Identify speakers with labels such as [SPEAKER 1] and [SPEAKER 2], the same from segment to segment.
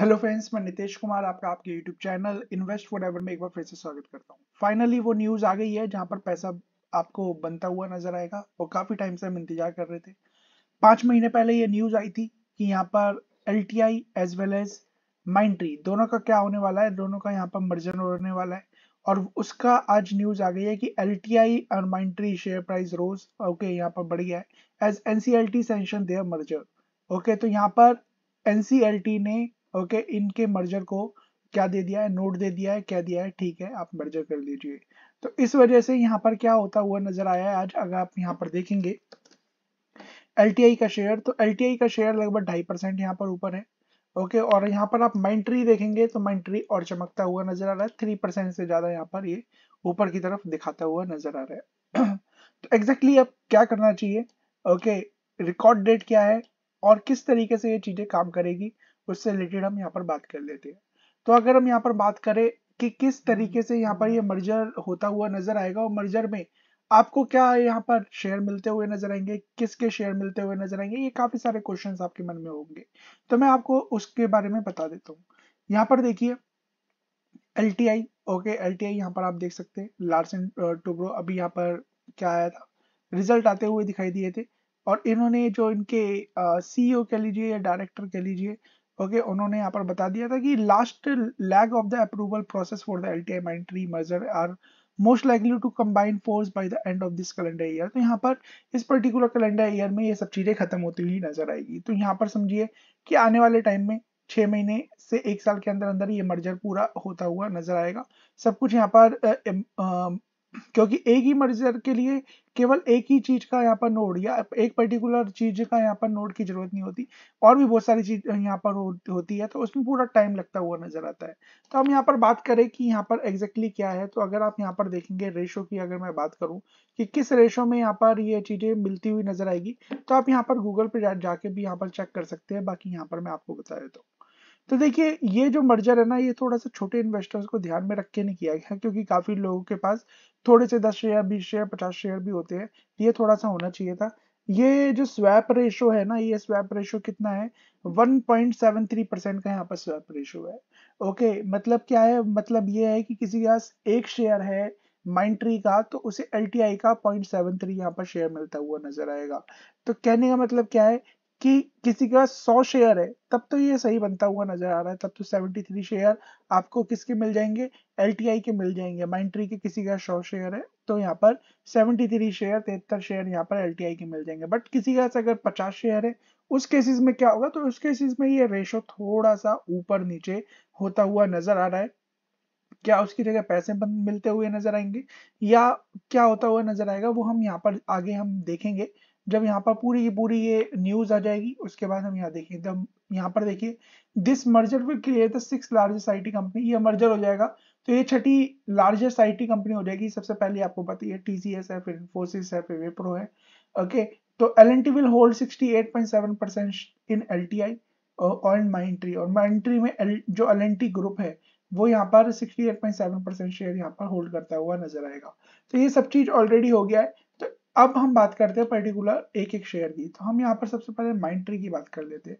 [SPEAKER 1] Hello friends मैं नितेश कुमार आपका आपके YouTube channel invest forever में एक बार फिर से स्वागत करता हूँ फाइनली वो न्यूज़ आ गई है जहां पर पैसा आपको बनता हुआ नजर आएगा और काफ़ी टाइम से हम इंतजार कर रहे थे पांच महीने पहले ये न्यूज़ आई थी कि यहाँ पर L T I as well as Mindtree दोनों का क्या होने वाला है दोनों का यहाँ पर मर्जन होने वाला है और उसका आज न्यूज़ आ गई है कि एल टी आई और Mindtree share price rose okay यहाँ पर बढ़ गया है as NCL T sanction their merger okay तो यहाँ पर एनसीएल ने ओके इनके मर्जर को क्या दे दिया है नोट दे दिया है क्या दिया है ठीक है आप मर्जर कर लीजिए तो इस वजह से यहाँ पर क्या होता हुआ नजर आया है आज अगर आप यहाँ पर देखेंगे एल का शेयर तो एल का शेयर लगभग ढाई परसेंट यहाँ पर ऊपर है ओके और यहाँ पर आप माइंट्री देखेंगे तो माइंट्री और चमकता हुआ नजर आ रहा है थ्री परसेंट से ज्यादा यहाँ पर ये ऊपर की तरफ दिखाता हुआ नजर आ रहा है तो एग्जैक्टली exactly अब क्या करना चाहिए ओके रिकॉर्ड डेट क्या है और किस तरीके से ये चीजें काम करेगी उससे रिलेटेड हम यहाँ पर बात कर लेते हैं तो अगर हम यहाँ पर बात करें कि किस तरीके से यहाँ पर ये यह मर्जर होता हुआ नजर आएगा और मर्जर में आपको क्या यहाँ पर शेयर मिलते हुए नजर आएंगे किसके शेयर मिलते हुए नजर आएंगे ये काफी सारे क्वेश्चंस आपके मन में होंगे तो मैं आपको उसके बारे में बता देता हूँ यहाँ पर देखिए L T I okay L T यहाँ पर आप देख सकते हैं लार्स एंड टूब्रो अभी यहाँ पर क्या आया था रिजल्ट आते हुए दिखाई दिए थे और इन्होंने जो इनके सीईओ कह लीजिए या डायरेक्टर कह लीजिए ओके okay, उन्होंने यहाँ पर बता दिया था कि last leg of the approval process for the L T M and merger are most likely to combine force by the end of this calendar year तो यहाँ पर इस पर्टिकुलर कैलेंडर ईयर में ये सब चीज़ें खत्म होती हुई नजर आएगी तो यहाँ पर समझिए कि आने वाले टाइम में छह महीने से एक साल के अंदर अंदर ये मर्जर पूरा होता हुआ नजर आएगा सब कुछ यहाँ पर क्योंकि एक ही मर्जर के लिए केवल एक ही चीज का यहाँ पर नोड या एक पर्टिकुलर चीज का यहाँ पर नोड की जरूरत नहीं होती और भी बहुत सारी चीज यहाँ पर हो, होती है तो उसमें पूरा टाइम लगता हुआ नजर आता है तो हम यहाँ पर बात करें कि यहाँ पर एग्जैक्टली क्या है तो अगर आप यहाँ पर देखेंगे रेशो की अगर मैं बात करूँ कि किस रेशो में यहाँ पर ये चीजें मिलती हुई नजर आएगी तो आप यहाँ पर गूगल पे जाके भी यहाँ पर चेक कर सकते हैं बाकी यहाँ पर मैं आपको बता देता हूँ तो देखिए ये जो मर्जर है ना ये थोड़ा सा छोटे इन्वेस्टर्स को ध्यान में रख के नहीं किया गया क्योंकि काफ़ी लोगों के पास थोड़े से दस शेयर बीस शेयर पचास शेयर भी होते हैं ये थोड़ा सा होना चाहिए था ये जो स्वैप रेशो है ना ये स्वैप रेशो कितना है 1.73 परसेंट का यहाँ पर स्वैप रेशो है ओके मतलब क्या है मतलब ये है कि किसी के पास एक शेयर है माइंड ट्री का तो उसे एल का पॉइंट सेवन थ्री यहाँ पर शेयर मिलता हुआ नजर आएगा तो कहने का मतलब क्या है कि किसी के पास सौ शेयर है तब तो ये सही बनता हुआ नजर आ रहा है तब तो 73 शेयर आपको किसके मिल जाएंगे एल के मिल जाएंगे माइंड के किसी का सौ शेयर है तो यहाँ पर सेवेंटी थ्री शेयर तिहत्तर शेयर यहाँ पर एल के मिल जाएंगे बट किसी के पास अगर पचास शेयर है उस केसेस में क्या होगा तो उस केसेस में ये रेशो थोड़ा सा ऊपर नीचे होता हुआ नजर आ रहा है क्या उसकी जगह पैसे मिलते हुए नजर आएंगे या क्या होता हुआ नजर आएगा वो हम यहाँ पर आगे हम देखेंगे जब यहाँ पर पूरी की पूरी ये न्यूज आ जाएगी उसके बाद हम यहाँ देखेंगे जब यहाँ पर देखिए this merger will create the six largest IT company ये मर्जर हो जाएगा तो ये छठी लार्जेस्ट आईटी कंपनी हो जाएगी सबसे पहले आपको पता है टीसीएस है फिर इन्फोसिस है फिर विप्रो है ओके तो L N T will hold 68.7 percent in L T I और इन माइंट्री और माइंट्री में L, जो एल एन टी ग्रुप है वो यहाँ पर 68.7 परसेंट शेयर यहाँ पर होल्ड करता हुआ नजर आएगा तो ये सब चीज ऑलरेडी हो गया है अब हम बात करते हैं पर्टिकुलर एक एक शेयर की तो हम यहाँ पर सबसे पहले माइंड ट्री की बात कर लेते हैं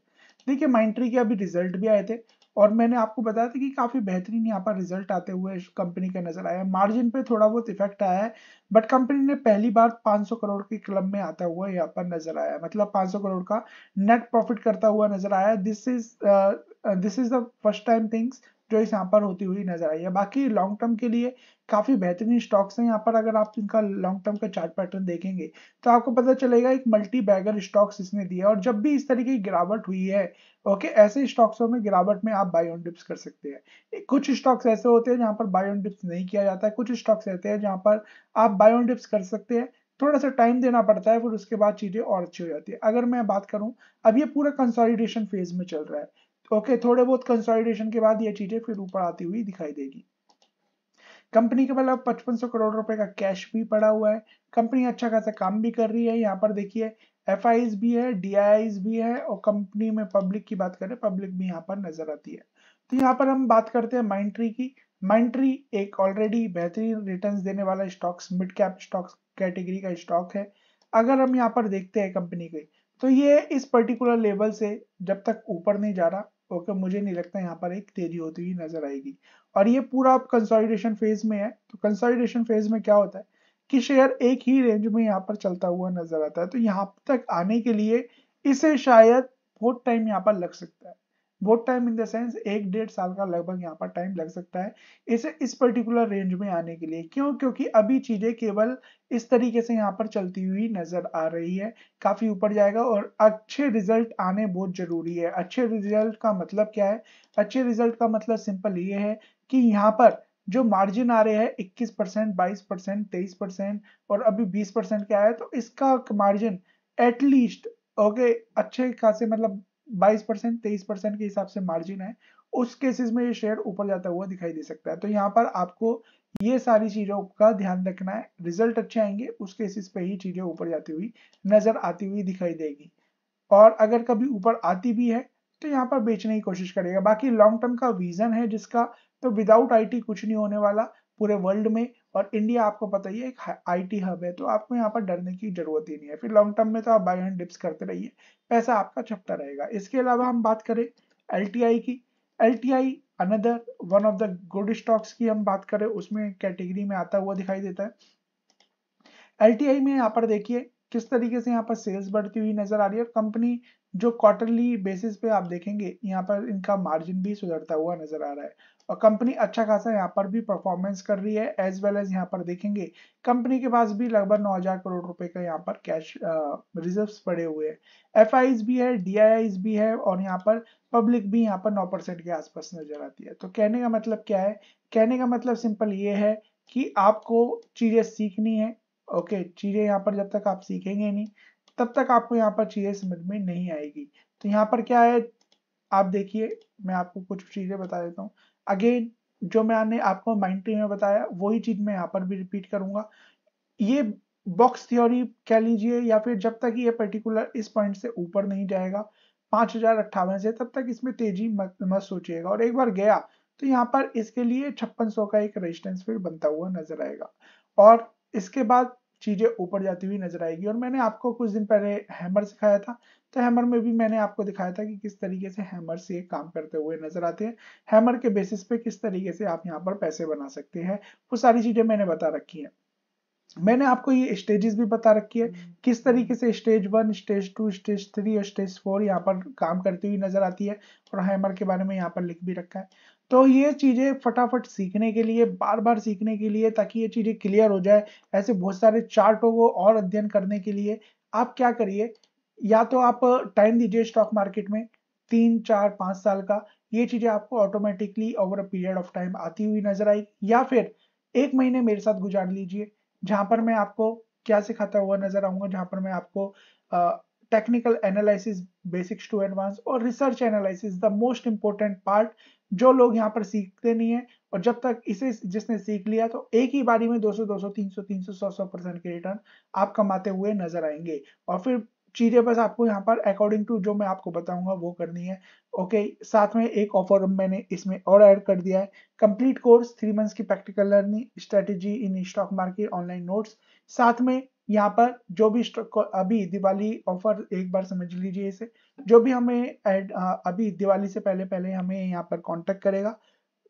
[SPEAKER 1] देखिए माइंड ट्री के अभी रिजल्ट भी आए थे और मैंने आपको बताया था कि काफ़ी बेहतरीन यहाँ पर रिजल्ट आते हुए कंपनी के नजर आया मार्जिन पे थोड़ा बहुत इफेक्ट आया है बट कंपनी ने पहली बार 500 करोड़ के क्लब में आता हुआ यहाँ पर नजर आया मतलब 500 करोड़ का नेट प्रॉफिट करता हुआ नजर आया this is this is the first time things जो इस यहाँ पर होती हुई नजर आई है बाकी लॉन्ग टर्म के लिए काफी बेहतरीन स्टॉक्स हैं यहाँ पर अगर आप इनका लॉन्ग टर्म का चार्ट पैटर्न देखेंगे तो आपको पता चलेगा एक मल्टी बैगर स्टॉक्स इसने दिया और जब भी इस तरीके की गिरावट हुई है ओके ऐसे स्टॉक्सों में गिरावट में आप बाय ऑन डिप्स कर सकते हैं कुछ स्टॉक्स ऐसे होते हैं जहाँ पर बाय ऑन डिप्स नहीं किया जाता है कुछ स्टॉक्स ऐसे हैं जहाँ पर आप बाय ऑन डिप्स कर सकते हैं थोड़ा सा टाइम देना पड़ता है फिर उसके बाद चीजें और अच्छी हो जाती है अगर मैं बात करूं अब ये पूरा कंसोलिडेशन फेज में चल रहा है ओके थोड़े बहुत कंसोलिडेशन के बाद ये चीजें फिर ऊपर आती हुई दिखाई देगी कंपनी के मतलब पचपन सौ करोड़ रुपए का कैश भी पड़ा हुआ है कंपनी अच्छा खासा काम भी कर रही है यहाँ पर देखिए एफ भी है डी भी है और कंपनी में पब्लिक की बात करें पब्लिक भी यहाँ पर नजर आती है तो यहाँ पर हम बात करते हैं माइंट्री की माइंट्री एक ऑलरेडी बेहतरीन रिटर्न देने वाला stocks mid cap stocks category का स्टॉक है अगर हम यहाँ पर देखते हैं कंपनी के तो ये इस पर्टिकुलर लेवल से जब तक ऊपर नहीं जा रहा ओके मुझे नहीं लगता यहाँ पर एक तेजी होती हुई नजर आएगी और ये पूरा आप कंसोलिडेशन फेज में है तो कंसोलिडेशन फेज में क्या होता है कि शेयर एक ही रेंज में यहाँ पर चलता हुआ नजर आता है तो यहाँ तक आने के लिए इसे शायद बहुत टाइम यहाँ पर लग सकता है बहुत टाइम इन द सेंस एक डेढ़ साल का लगभग यहाँ पर टाइम लग सकता है इसे इस पर्टिकुलर रेंज में आने के लिए क्यों क्योंकि अभी चीजें केवल इस तरीके से यहाँ पर चलती हुई नजर आ रही है काफी ऊपर जाएगा और अच्छे रिजल्ट आने बहुत जरूरी है अच्छे रिजल्ट का मतलब क्या है अच्छे रिजल्ट का मतलब सिंपल ये है कि यहाँ पर जो मार्जिन आ रहे हैं 21 परसेंट बाईस परसेंट तेईस परसेंट और अभी 20 परसेंट क्या है तो इसका मार्जिन एटलीस्ट ओके अच्छे खासे मतलब बाईस परसेंट तेईस परसेंट के हिसाब से मार्जिन है उस केसेस में ये शेयर ऊपर जाता हुआ दिखाई दे सकता है तो यहाँ पर आपको ये सारी चीजों का ध्यान रखना है रिजल्ट अच्छे आएंगे उस केसेस पे ही चीजें ऊपर जाती हुई नजर आती हुई दिखाई देगी और अगर कभी ऊपर आती भी है तो यहाँ पर बेचने की कोशिश करेगा बाकी लॉन्ग टर्म का विजन है जिसका तो विदाउट आई कुछ नहीं होने वाला पूरे वर्ल्ड में और इंडिया आपको पता ही है एक आईटी हब है तो आपको यहाँ पर डरने की जरूरत ही नहीं है फिर लॉन्ग टर्म में तो आप बाई एंड डिप्स करते रहिए पैसा आपका छपता रहेगा इसके अलावा हम बात करें एल की L another one of the good stocks की हम बात करें उसमें कैटेगरी में आता हुआ दिखाई देता है एल में यहाँ पर देखिए किस तरीके से यहाँ पर सेल्स बढ़ती हुई नजर आ रही है और कंपनी जो क्वार्टरली बेसिस पे आप देखेंगे यहाँ पर इनका मार्जिन भी सुधरता हुआ नजर आ रहा है और कंपनी अच्छा खासा यहाँ पर भी परफॉर्मेंस कर रही है एज वेल एज यहाँ पर देखेंगे कंपनी के पास भी लगभग नौ हजार करोड़ रुपए का यहाँ पर कैश रिजर्व पड़े हुए हैं एफ भी है डी भी है और यहाँ पर पब्लिक भी यहाँ पर नौ परसेंट के आसपास नजर आती है तो कहने का मतलब क्या है कहने का मतलब सिंपल ये है कि आपको चीजें सीखनी है ओके चीज़ें यहाँ पर जब तक आप सीखेंगे नहीं तब तक आपको यहाँ पर चीज़ें समझ में नहीं आएगी तो यहाँ पर क्या है आप देखिए मैं आपको कुछ चीज़ें बता देता हूँ अगेन जो मैंने आपको माइंड ट्री में बताया वही चीज़ मैं यहाँ पर भी रिपीट करूंगा ये बॉक्स थ्योरी कह लीजिए या फिर जब तक ये पर्टिकुलर इस पॉइंट से ऊपर नहीं जाएगा पांच हजार अट्ठावन से तब तक इसमें तेजी मत मत सोचिएगा और एक बार गया तो यहाँ पर इसके लिए छप्पन सौ का एक रेजिस्टेंस फिर बनता हुआ नजर आएगा और इसके बाद चीज़ें ऊपर जाती हुई नजर आएगी और मैंने आपको कुछ दिन पहले हैमर सिखाया था तो हैमर में भी मैंने आपको दिखाया था कि किस तरीके से हैमर से काम करते हुए नजर आते हैं हैमर के बेसिस पे किस तरीके से आप यहाँ पर पैसे बना सकते हैं वो सारी चीज़ें मैंने बता रखी है मैंने आपको ये स्टेजेस भी बता रखी है हम्म। किस तरीके से stage one stage two stage three और स्टेज फोर यहाँ पर काम करती हुई नजर आती है और हैमर के बारे में यहाँ पर लिख भी रखा है तो ये चीज़ें फटाफट सीखने के लिए बार बार सीखने के लिए ताकि ये चीज़ें क्लियर हो जाए ऐसे बहुत सारे चार्टों को और अध्ययन करने के लिए आप क्या करिए या तो आप टाइम दीजिए स्टॉक मार्केट में तीन चार पांच साल का ये चीज़ें आपको automatically over a period of time आती हुई नजर आई या फिर एक महीने मेरे साथ गुजार लीजिए जहां पर मैं आपको क्या सिखाता हुआ नजर आऊंगा जहां पर मैं आपको technical analysis basics to advance और research analysis the most important part जो लोग यहाँ पर सीखते नहीं है और जब तक इसे जिसने सीख लिया तो एक ही बारी में 200 200 300 300 सौ सौ परसेंट के रिटर्न आप कमाते हुए नजर आएंगे और फिर चीजें बस आपको यहाँ पर अकॉर्डिंग टू जो मैं आपको बताऊंगा वो करनी है ओके okay, साथ में एक ऑफर मैंने इसमें और ऐड कर दिया है कंप्लीट कोर्स थ्री मंथ्स की practical learning strategy in stock market online notes साथ में यहाँ पर जो भी अभी दिवाली ऑफर एक बार समझ लीजिए इसे जो भी हमें एड अभी दिवाली से पहले पहले हमें यहाँ पर कांटेक्ट करेगा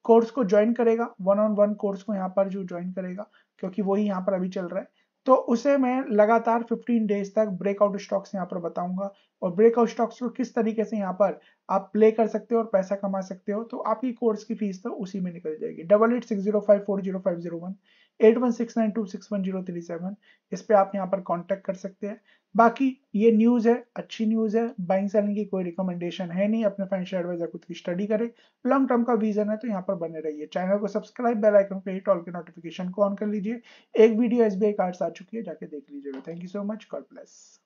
[SPEAKER 1] कोर्स को ज्वाइन करेगा वन ऑन वन कोर्स को यहाँ पर जो ज्वाइन करेगा क्योंकि वही यहाँ पर अभी चल रहा है तो उसे मैं लगातार 15 डेज तक ब्रेकआउट स्टॉक्स यहाँ पर बताऊंगा और ब्रेकआउट स्टॉक्स को किस तरीके से यहाँ पर आप प्ले कर सकते हो और पैसा कमा सकते हो तो आपकी कोर्स की फीस तो उसी में निकल जाएगी double eight six zero five four zero five zero one 8169261037 इस पे आप यहाँ पर कॉन्टेक्ट कर सकते हैं बाकी ये न्यूज है अच्छी न्यूज है बाइंग सेलिंग की कोई रिकमेंडेशन है नहीं अपने फाइनेंशियल एडवाइजर खुद की स्टडी करें लॉन्ग टर्म का विजन है तो यहाँ पर बने रहिए चैनल को सब्सक्राइब बेल आइकन पे ही टॉल के नोटिफिकेशन को ऑन कर लीजिए एक वीडियो एस बी कार्ड्स आ चुकी है जाके देख लीजिएगा thank you so much God bless